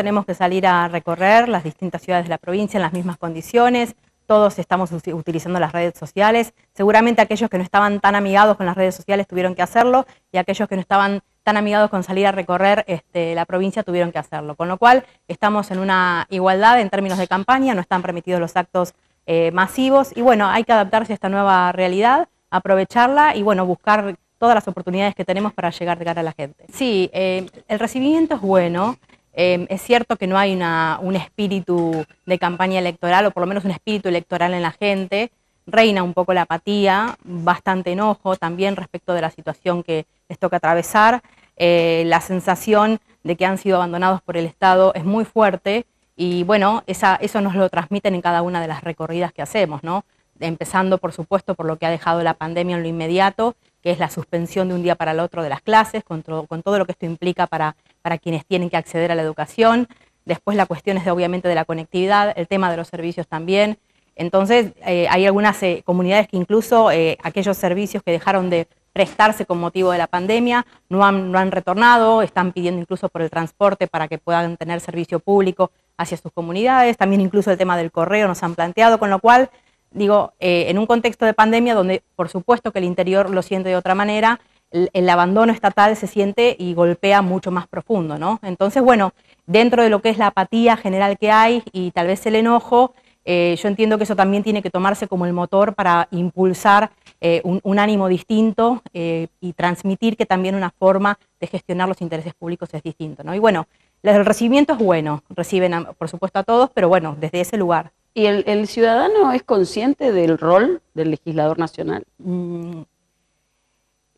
tenemos que salir a recorrer las distintas ciudades de la provincia en las mismas condiciones, todos estamos utilizando las redes sociales, seguramente aquellos que no estaban tan amigados con las redes sociales tuvieron que hacerlo y aquellos que no estaban tan amigados con salir a recorrer este, la provincia tuvieron que hacerlo, con lo cual estamos en una igualdad en términos de campaña, no están permitidos los actos eh, masivos y bueno, hay que adaptarse a esta nueva realidad, aprovecharla y bueno, buscar todas las oportunidades que tenemos para llegar de cara a la gente. Sí, eh, el recibimiento es bueno, Em, es cierto que no hay un espíritu de campaña electoral, o por lo menos un espíritu electoral en la gente. Reina un poco la apatía, bastante enojo también respecto de la situación que les toca atravesar. Eh, la sensación de que han sido abandonados por el Estado es muy fuerte y bueno, eso nos lo transmiten en cada una de las recorridas que hacemos, ¿no? Empezando, por supuesto, por lo que ha dejado la pandemia en lo inmediato que es la suspensión de un día para el otro de las clases, con, todo, lo que esto implica para, para quienes tienen que acceder a la educación. Después la cuestión es de, obviamente de la conectividad, el tema de los servicios también. Entonces eh, hay algunas eh, comunidades que incluso eh, aquellos servicios que dejaron de prestarse con motivo de la pandemia no no han retornado, están pidiendo incluso por el transporte para que puedan tener servicio público hacia sus comunidades. También incluso el tema del correo nos han planteado, con lo cual digo, eh, en un contexto de pandemia donde por supuesto que el interior lo siente de otra manera, el, abandono estatal se siente y golpea mucho más profundo, ¿no? Entonces, bueno, dentro de lo que es la apatía general que hay y tal vez el enojo, eh, yo entiendo que eso también tiene que tomarse como el motor para impulsar eh, un, ánimo distinto y transmitir que también una forma de gestionar los intereses públicos es distinto, ¿no? Y bueno, el recibimiento es bueno, reciben por supuesto a todos, pero bueno, desde ese lugar. ¿Y el, ciudadano es consciente del rol del legislador nacional? Mm,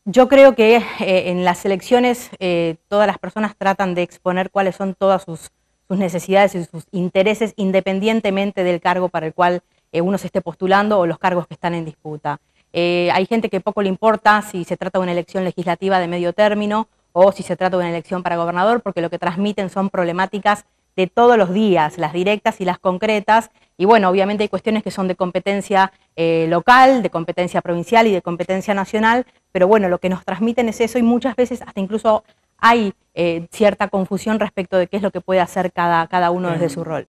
yo creo que eh, en las elecciones eh, todas las personas tratan de exponer cuáles son todas sus, necesidades y sus intereses independientemente del cargo para el cual eh, uno se esté postulando o los cargos que están en disputa. hay gente que poco le importa si se trata de una elección legislativa de medio término o si se trata de una elección para gobernador, porque lo que transmiten son problemáticas de todos los días, las directas y las concretas. Y bueno, obviamente hay cuestiones que son de competencia eh, local, de competencia provincial y de competencia nacional, pero bueno, lo que nos transmiten es eso y muchas veces hasta incluso hay eh, cierta confusión respecto de qué es lo que puede hacer cada, cada uno desde em, su rol.